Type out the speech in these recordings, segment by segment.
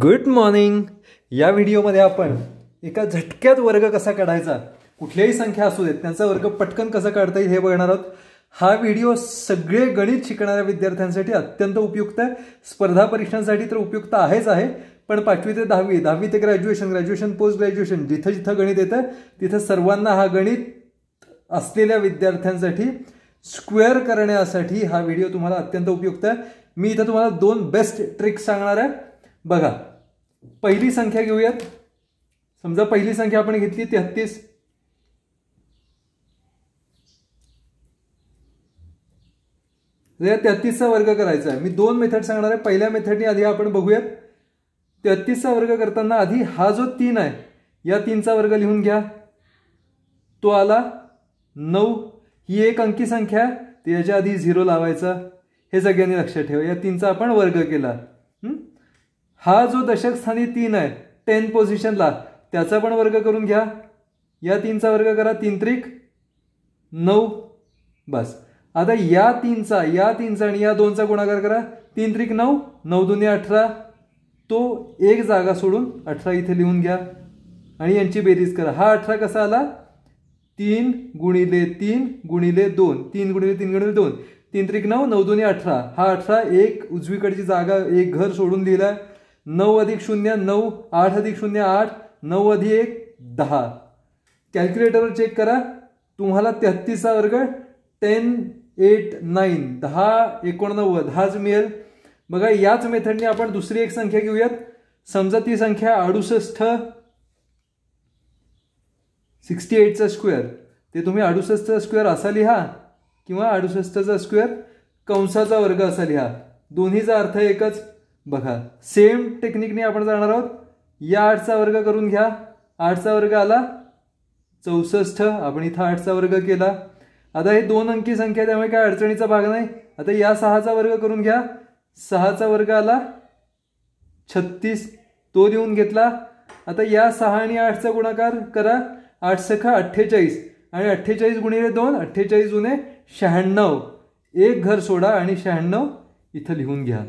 good morning या व्हिडिओमध्ये आपण एका झटक्यात वर्ग कसा काढायचा कुठल्याही संख्या असू देत त्यांचा वर्ग पटकन कसा काढता येईल हे बघणार आहोत हा व्हिडिओ सगळे गणित शिकणाऱ्या विद्यार्थ्यांसाठी अत्यंत उपयुक्त आहे स्पर्धा परीक्षांसाठी तर उपयुक्त आहेच आहे पण पाचवी ते दहावी दहावी ते ग्रॅज्युएशन ग्रॅज्युएशन पोस्ट ग्रॅज्युएशन जिथं जिथं गणित येतं तिथं सर्वांना हा गणित असलेल्या विद्यार्थ्यांसाठी स्क्वेअर करण्यासाठी हा व्हिडिओ तुम्हाला अत्यंत उपयुक्त आहे मी इथं तुम्हाला दोन बेस्ट ट्रिक्स सांगणार आहे बघा पहिली संख्या घेऊयात समजा पहिली संख्या आपण घेतली तेहत्तीस तेहतीसचा वर्ग करायचा आहे मी दोन मेथड सांगणार आहे पहिल्या मेथडनी आधी आपण बघूयात तेहत्तीसचा वर्ग करताना आधी हा जो तीन आहे या तीनचा वर्ग लिहून घ्या तो आला नऊ ही एक अंकी संख्या आहे याच्या आधी झिरो लावायचा हे सगळ्यांनी लक्षात ठेवा या तीनचा आपण वर्ग केला हा जो दशकस्थानी तीन आहे टेन पोझिशनला त्याचा पण वर्ग करून घ्या या तीनचा वर्ग करा तीन त्रिक नऊ बस आता या तीनचा या तीनचा आणि या दोनचा गुणाकार करा तीन त्रिक नऊ नऊ दोन्ही अठरा तो एक जागा सोडून अठरा इथे लिहून घ्या आणि यांची बेरीज करा हा अठरा कसा आला तीन गुणिले तीन गुणिले दोन तीन गुणिले तीन गुणिले दोन तीन त्रिक नऊ नऊ दोन्ही अठरा हा अठरा एक उजवीकडची जागा एक घर सोडून दिला नऊ अधिक शून्य नऊ आठ अधिक शून्य आठ नऊ अधिक एक दहा कॅल्क्युलेटरवर चेक करा तुम्हाला तेहत्तीसचा वर्ग टेन एट नाईन दहा एकोणनव्वद हाच मिळेल बघा याच मेथडने आपण दुसरी एक संख्या घेऊयात समजा ती संख्या अडुसष्ट सिक्स्टी एटचा स्क्वेअर ते तुम्ही अडुसष्टचा स्क्वेअर असा लिहा किंवा अडुसष्टचा स्क्वेअर कंसाचा वर्ग असा लिहा दोन्हीचा अर्थ एकच बघा सेम टेक्निकने आपण जाणार आहोत या आठचा वर्ग करून घ्या आठचा वर्ग आला चौसष्ट आपण इथं आठचा वर्ग केला आता हे दोन अंकी संख्या त्यामुळे काय अडचणीचा भाग नाही आता या सहाचा वर्ग करून घ्या सहाचा वर्ग आला छत्तीस तो देऊन घेतला आता या सहा आणि आठचा गुणाकार करा आठ सखा अठ्ठेचाळीस आणि अठ्ठेचाळीस गुणिले दोन अठ्ठेचाळीस जुने शहाण्णव एक घर सोडा आणि शहाण्णव इथं लिहून घ्या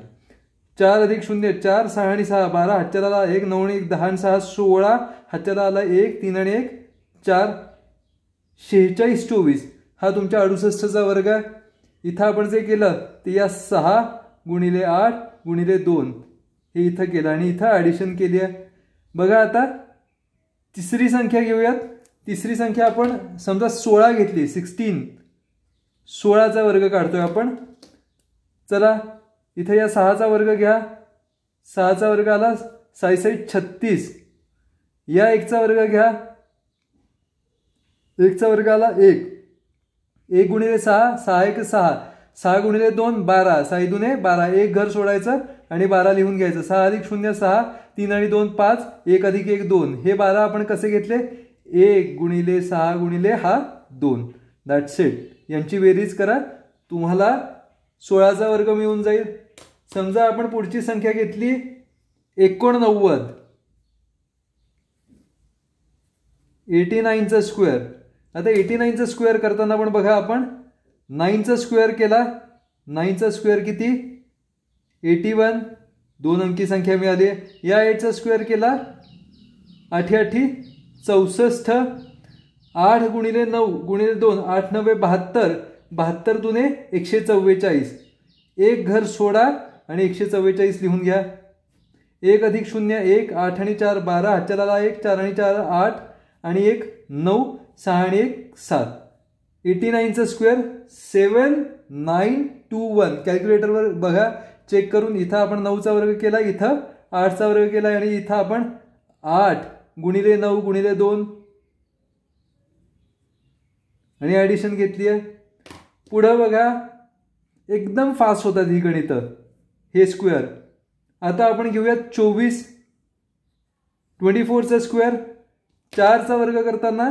चार अधिक शून्य चार सहा आणि सहा बारा हच्चाराला एक नऊ आणि एक दहा आणि सहा सोळा आला एक तीन आणि एक चार शेहेचाळीस चोवीस हा तुमच्या अडुसष्टचा वर्ग आहे इथं आपण जे केलं ते या सहा गुणिले आठ गुणिले दोन हे इथं केलं आणि इथं ॲडिशन केली आहे बघा आता तिसरी संख्या घेऊयात तिसरी संख्या आपण समजा सोळा घेतली सिक्स्टीन सोळाचा वर्ग काढतोय आपण चला इथे या सहाचा वर्ग घ्या सहाचा वर्ग आला साईसाई छत्तीस या एकचा वर्ग घ्या एकचा वर्ग आला एक एक गुणिले सहा सहा एक सहा सहा गुणिले दोन बारा साई दुने बारा एक घर सोडायचं आणि बारा लिहून घ्यायचं सहा अधिक शून्य सहा तीन आणि दोन पाच एक अधिक एक दोन हे बारा आपण कसे घेतले एक गुणिले सहा गुणिले हा दोन दॅट्स इट यांची बेरीज करा तुम्हाला सोळाचा वर्ग मिळून जाईल समजा आपण पुढची संख्या घेतली एकोणनव्वद एटी नाईनचा स्क्वेअर आता एटी नाईनचा स्क्वेअर करताना पण बघा आपण नाईनचा स्क्वेअर केला नाईनचा स्क्वेअर किती एटी वन दोन अंकी संख्या मिळाली या एटचा स्क्वेअर केला आठी आठी चौसष्ट आठ गुणिले नऊ गुणिले दोन आठ नव्वे बहात्तर बहात्तर दुने एकशे चव्वेचाळीस एक घर सोडा आणि एकशे चव्वेचाळीस लिहून घ्या एक अधिक शून्य एक आठ आणि चार बारा चाराला एक चार आणि चार आठ आणि एक नऊ सहा आणि एक सात एटी नाईनचा square seven nine two one कॅल्क्युलेटरवर बघा चेक करून इथं आपण नऊचा वर्ग केला इथं आठचा वर्ग केला आणि इथं आपण आठ गुणिले नऊ गुणिले दोन आणि ॲडिशन घेतली आहे पुढं बघा एकदम फास्ट होतात ही गणितं हे स्क्वेअर आता आपण घेऊयात चोवीस ट्वेंटी फोरचा स्क्वेअर चारचा वर्ग करताना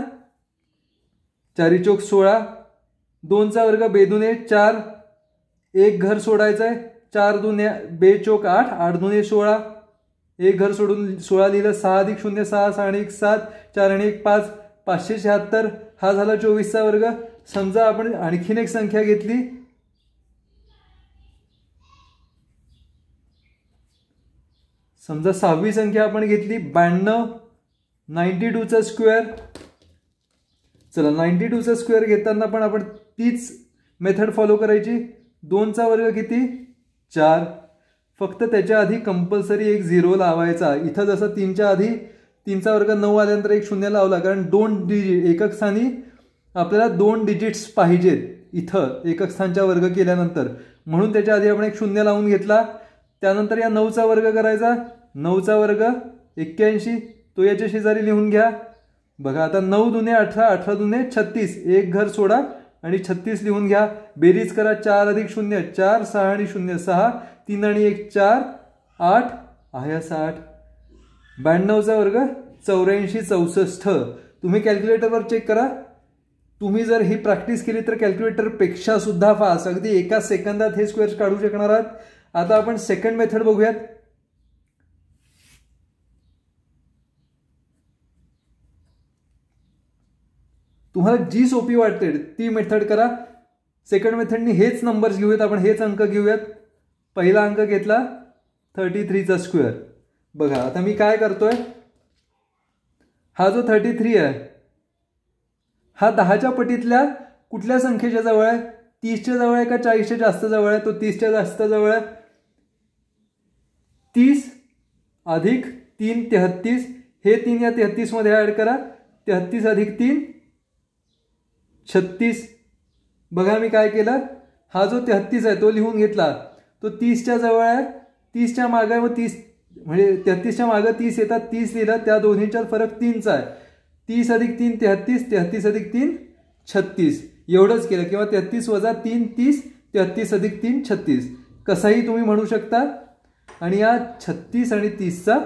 चारी चोक सोळा दोनचा वर्ग बेदुने चार एक घर सोडायचं आहे चार दुने बे चोक आठ आठ दुने सोळा एक घर सोडून सोळा लिहिलं सहा अधिक शून्य सहा सहा आणि एक सात चार आणि एक पाच पाचशे शहात्तर हा झाला चोवीसचा वर्ग समजा आपण आणखीन एक संख्या घेतली समजा सहावी संख्या आपण घेतली ब्याण्णव नाईन्टी टूचा स्क्वेअर चला नाईन्टी टूचा स्क्वेअर घेताना पण आपण तीच मेथड फॉलो करायची दोनचा वर्ग किती चार फक्त त्याच्या आधी कंपल्सरी एक झिरो लावायचा इथं जसं तीनच्या आधी तीनचा वर्ग नऊ आल्यानंतर एक शून्य लावला कारण दोन डिजिट एकक स्थानी आपल्याला दोन डिजिट्स पाहिजेत इथं एकक स्थानच्या वर्ग केल्यानंतर म्हणून त्याच्या आधी आपण एक शून्य लावून घेतला त्यानंतर या नऊचा वर्ग करायचा नऊचा वर्ग एक्क्याऐंशी तो याच्या शेजारी लिहून घ्या बघा आता नऊ दुने अठरा अठरा दुने छत्तीस एक घर सोडा आणि छत्तीस लिहून घ्या बेरीज करा चार अधिक शून्य चार सहा आणि शून्य सहा तीन आणि एक चार आठ आहे साठ ब्याण्णवचा वर्ग चौऱ्याऐंशी चौसष्ट तुम्ही कॅल्क्युलेटरवर चेक करा तुम्ही जर ही प्रॅक्टिस केली तर कॅल्क्युलेटरपेक्षा सुद्धा फास्ट अगदी एका सेकंदात हे स्क्वेअर्स काढू शकणार आहात आता आपण सेकंड मेथड बघूयात तुम्हाला जी सोपी वाटते ती मेथड करा सेकंड मेथडनी हेच नंबर्स घेऊयात आपण हेच अंक घेऊयात पहिला अंक घेतला थर्टी थ्रीचा स्क्वेअर बघा आता मी काय करतोय हा जो थर्टी थ्री आहे हा दहाच्या पटीतल्या कुठल्या संख्येच्या जवळ आहे तीसच्या जवळ आहे का चाळीसच्या जास्त जवळ आहे तो तीसच्या जास्त जवळ आहे तीस अधिक तीन तेहत्तीस हे तीन या तेहत्तीसमध्ये ॲड करा तेहत्तीस अधिक तीन छत्तीस बघा मी काय केलं हा जो तेहत्तीस आहे तो लिहून घेतला तो तीसच्या जवळ आहे तीसच्या मागे व तीस म्हणजे तेहत्तीसच्या मागं तीस येतात तीस लिहिलं त्या दोन्हीच्या फरक तीनचा आहे तीस अधिक तीन तेहत्तीस तेहत्तीस अधिक तीन छत्तीस एवढंच केलं किंवा तेहत्तीस वजा तीन तीस तेहत्तीस अधिक तीन छत्तीस कसंही तुम्ही म्हणू शकता आणि या छत्तीस आणि तीसचा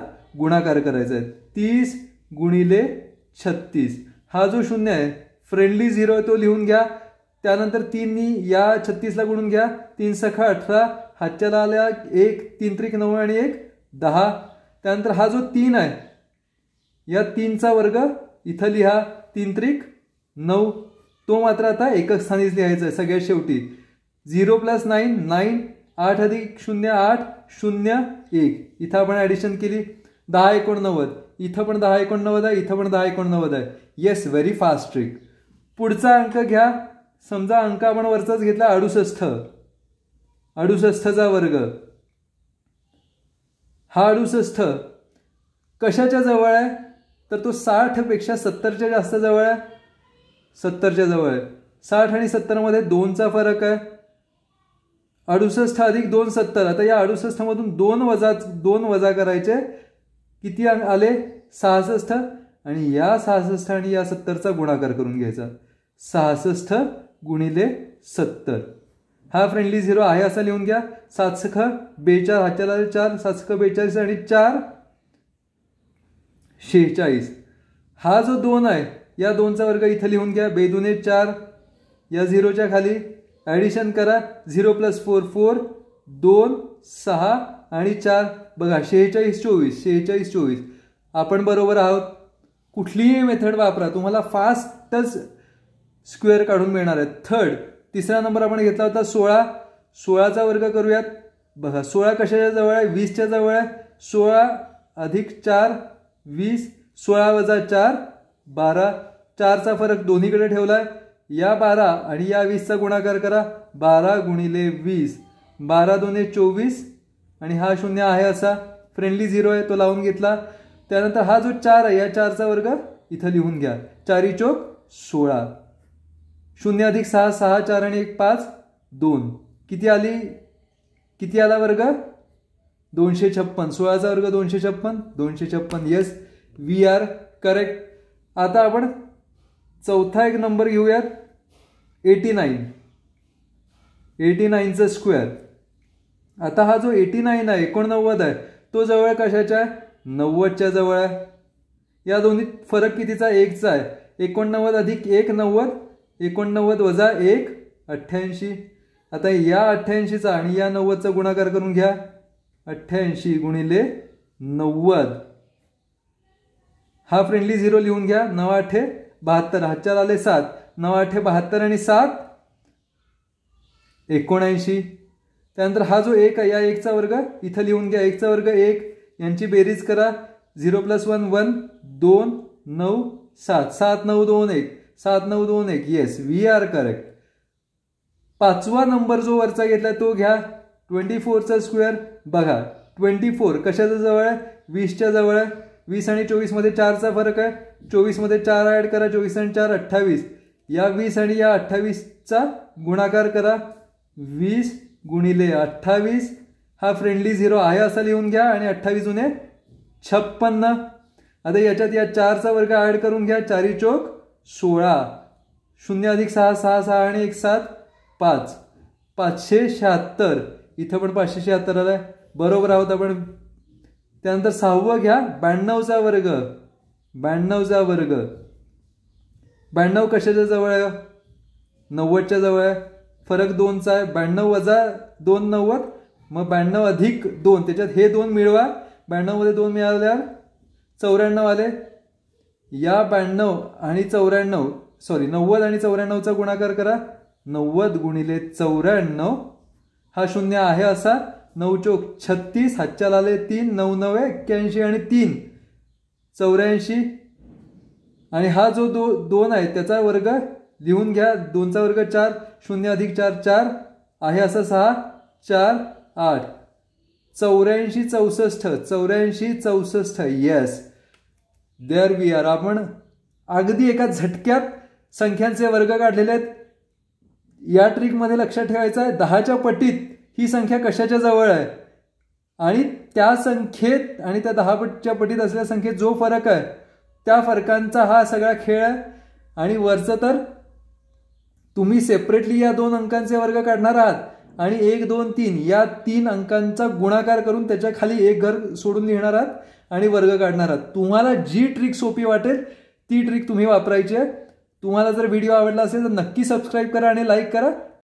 गुणाकार करायचा आहे तीस गुणिले छत्तीस हा जो शून्य आहे फ्रेंडली झिरो आहे तो लिहून घ्या त्यानंतर तीननी या छत्तीसला गुणून घ्या तीन सखा अठरा हातच्याला आल्या एक तीन त्रिक नऊ आणि एक दहा त्यानंतर हा जो तीन आहे या तीनचा वर्ग इथं लिहा तीन त्रिक नऊ तो मात्र आता एकच स्थानीच लिहायचा आहे सगळ्यात शेवटी झिरो प्लस नाईन नाईन आठ अधिक शून्य आठ शून्य एक इथं आपण ॲडिशन केली दहा एकोणनव्वद इथं पण दहा एकोणनव्वद आहे इथं पण दहा एकोणनव्वद आहे येस व्हेरी फास्ट ट्रिक पुढचा अंक घ्या समजा अंक आपण वरचाच घेतला अडुसष्ट अडुसष्टचा वर्ग हा अडुसष्ट कशाच्या जवळ आहे तर तो साठपेक्षा सत्तरच्या जास्त जवळ आहे सत्तरच्या जवळ आहे साठ आणि सत्तरमध्ये दोनचा फरक आहे अडुसष्ट अधिक दोन सत्तर आता या अडुसष्टमधून दोन वजा दोन वजा करायचे किती आले सहासष्ट आणि या सहासष्ट आणि या सत्तरचा गुणाकार करून घ्यायचा सहासष्ट गुणिले सत्तर हा फ्रेंडली झिरो आहे असा लिहून घ्या सातसख बेचाळीस हाच्याला चार सातसख बेचाळीस आणि चार शेहेचाळीस हा जो दोन आहे या दोनचा वर्ग इथं लिहून घ्या बेदुने चार या झिरोच्या खाली ॲडिशन करा झिरो प्लस फोर फोर दोन सहा आणि चार बघा शेहेचाळीस चोवीस शेहेचाळीस चोवीस आपण बरोबर आहोत कुठलीही मेथड वापरा तुम्हाला फास्टच स्क्वेअर काढून मिळणार आहे थर्ड तिसरा नंबर आपण घेतला होता सोळा सोळाचा वर्ग करूयात बघा सोळा कशाच्या जवळ आहे वीसच्या जवळ आहे सोळा अधिक चार वीस सोळा वजा चार बारा चारचा फरक दोन्हीकडे ठेवला आहे या बारा आणि या वीसचा गुणाकार करा बारा गुणिले वीस बारा दोन्ही चोवीस आणि हा शून्य आहे असा फ्रेंडली झिरो आहे तो लावून घेतला त्यानंतर हा जो चार आहे या चारचा वर्ग इथं लिहून घ्या चारी चोक सोळा शून्य अधिक सहा सहा चार आणि एक पाच दोन किती आली किती आला वर्ग दोनशे छप्पन सोळाचा वर्ग दोनशे छप्पन दोनशे छप्पन येस वी आर करेक्ट आता आपण चौथा एक नंबर घेऊयात एटी नाईन एटी नाईनचा स्क्वेअर आता हा जो एटी नाईन आहे एकोणनव्वद आहे तो जवळ कशाच्या आहे नव्वदच्या जवळ आहे या दोन्ही फरक कितीचा एकचा आहे एकोणनव्वद अधिक एक नव्वद एकोणनव्वद वजा एक अठ्ठ्याऐंशी आता या अठ्ठ्याऐंशीचा आणि या नव्वदचा गुणाकार करून घ्या अठ्ठ्याऐंशी गुणिले नव्वद हा फ्रेंडली झिरो लिहून घ्या नऊ अठे बहात्तर हातच्या आले सात नऊ अठे बहात्तर आणि सात एकोणऐंशी त्यानंतर हा जो एक आहे या एकचा वर्ग इथं लिहून घ्या एकचा वर्ग एक यांची बेरीज करा झिरो प्लस वन वन दोन नऊ सात सात नऊ दोन एक सात नऊ दोन एक येस वी आर करेक्ट पाचवा नंबर जो वरचा घेतला तो घ्या ट्वेंटी फोरचा स्क्वेअर बघा ट्वेंटी फोर कशाच्या जवळ आहे वीसच्या जवळ आहे वीस आणि चोवीसमध्ये चारचा फरक आहे चोवीसमध्ये चार ॲड करा चोवीस आणि चार अठ्ठावीस या वीस आणि या अठ्ठावीसचा गुणाकार करा वीस गुणिले अठ्ठावीस हा फ्रेंडली झिरो आहे असा लिहून घ्या आणि अठ्ठावीस जुने छप्पन्न आता याच्यात या चारचा वर्ग ॲड करून घ्या चारी चोक सोळा शून्य अधिक सहा सहा सहा आणि एक सात पाच पाचशे शहात्तर इथं पण पाचशे शहात्तरला आहे बरोबर आहोत आपण त्यानंतर सहावं घ्या ब्याण्णवचा वर्ग ब्याण्णवचा वर्ग ब्याण्णव कशाच्या जवळ आहे नव्वदच्या जवळ आहे फरक दोनचा आहे ब्याण्णव वजा दोन नव्वद मग ब्याण्णव अधिक दोन त्याच्यात हे दोन मिळवा ब्याण्णवमध्ये दोन मिळाल्या चौऱ्याण्णव आले या ब्याण्णव आणि चौऱ्याण्णव सॉरी नव्वद आणि चौऱ्याण्णवचा गुणाकार करा नव्वद गुणिले चौऱ्याण्णव हा शून्य आहे असा नऊ चौक छत्तीस हातच्या लाले तीन नऊ नऊ एक्क्याऐंशी आणि तीन चौऱ्याऐंशी आणि हा जो दो दोन आहे त्याचा वर्ग लिहून घ्या दोनचा वर्ग चार शून्य अधिक चार चार आहे असा सहा चार आठ चौऱ्याऐंशी चौसष्ट चौऱ्याऐंशी चौसष्ट येस देअर वी आर आपण अगदी एका झटक्यात संख्यांचे वर्ग काढलेले आहेत या ट्रिकमध्ये लक्षात ठेवायचं आहे दहाच्या पटीत ही संख्या कशाच्या जवळ आहे आणि त्या संख्येत आणि त्या दहा पटच्या पटीत असलेल्या संख्येत जो फरक आहे त्या फरकांचा हा सगळा खेळ आहे आणि वरचं तर तुम्ही सेपरेटली या दोन अंकांचे वर्ग काढणार आहात आणि एक दोन तीन या तीन अंकांचा गुणाकार करून त्याच्या खाली एक घर सोडून लिहिणार आहात आणि वर्ग काढणार आहात तुम्हाला जी ट्रिक सोपी वाटेल ती ट्रिक तुम्ही वापरायची आहे तुम्हाला जर व्हिडिओ आवडला असेल तर नक्की सबस्क्राईब करा आणि लाईक करा